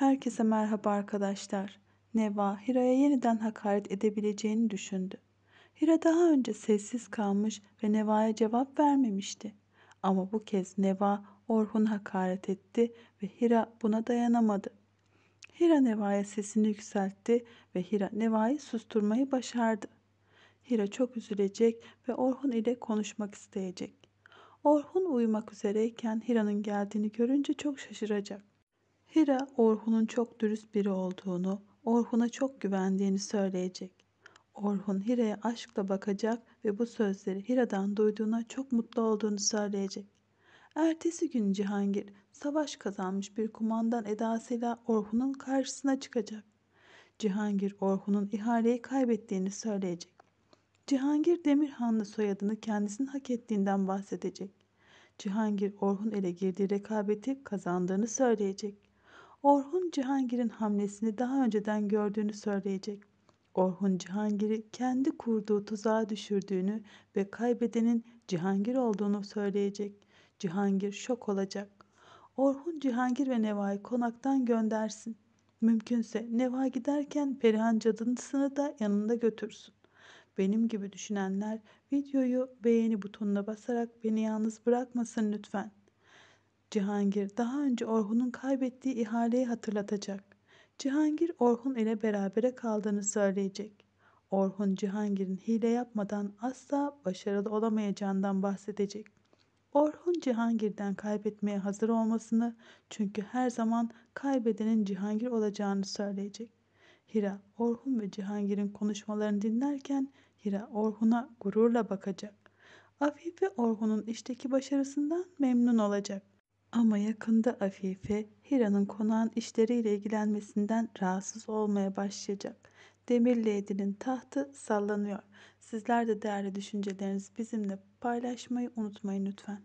Herkese merhaba arkadaşlar. Neva Hira'ya yeniden hakaret edebileceğini düşündü. Hira daha önce sessiz kalmış ve Neva'ya cevap vermemişti. Ama bu kez Neva Orhun hakaret etti ve Hira buna dayanamadı. Hira Neva'ya sesini yükseltti ve Hira Neva'yı susturmayı başardı. Hira çok üzülecek ve Orhun ile konuşmak isteyecek. Orhun uyumak üzereyken Hira'nın geldiğini görünce çok şaşıracak. Hira Orhun'un çok dürüst biri olduğunu, Orhun'a çok güvendiğini söyleyecek. Orhun Hira'ya aşkla bakacak ve bu sözleri Hira'dan duyduğuna çok mutlu olduğunu söyleyecek. Ertesi gün Cihangir savaş kazanmış bir kumandan edasıyla Orhun'un karşısına çıkacak. Cihangir Orhun'un ihaleyi kaybettiğini söyleyecek. Cihangir Demirhanlı soyadını kendisinin hak ettiğinden bahsedecek. Cihangir Orhun ele girdiği rekabeti kazandığını söyleyecek. Orhun Cihangir'in hamlesini daha önceden gördüğünü söyleyecek. Orhun Cihangir'i kendi kurduğu tuzağa düşürdüğünü ve kaybedenin Cihangir olduğunu söyleyecek. Cihangir şok olacak. Orhun Cihangir ve Neva'yı konaktan göndersin. Mümkünse Neva giderken Perihan cadısını da yanında götürsün. Benim gibi düşünenler videoyu beğeni butonuna basarak beni yalnız bırakmasın lütfen. Cihangir daha önce Orhun'un kaybettiği ihaleyi hatırlatacak. Cihangir Orhun ile berabere kaldığını söyleyecek. Orhun Cihangir'in hile yapmadan asla başarılı olamayacağından bahsedecek. Orhun Cihangir'den kaybetmeye hazır olmasını çünkü her zaman kaybedenin Cihangir olacağını söyleyecek. Hira, Orhun ve Cihangir'in konuşmalarını dinlerken Hira Orhun'a gururla bakacak. Afife Orhun'un işteki başarısından memnun olacak. Ama yakında Afife Hira'nın konağın işleriyle ilgilenmesinden rahatsız olmaya başlayacak. Demirli Edil'in tahtı sallanıyor. Sizler de değerli düşüncelerinizi bizimle paylaşmayı unutmayın lütfen.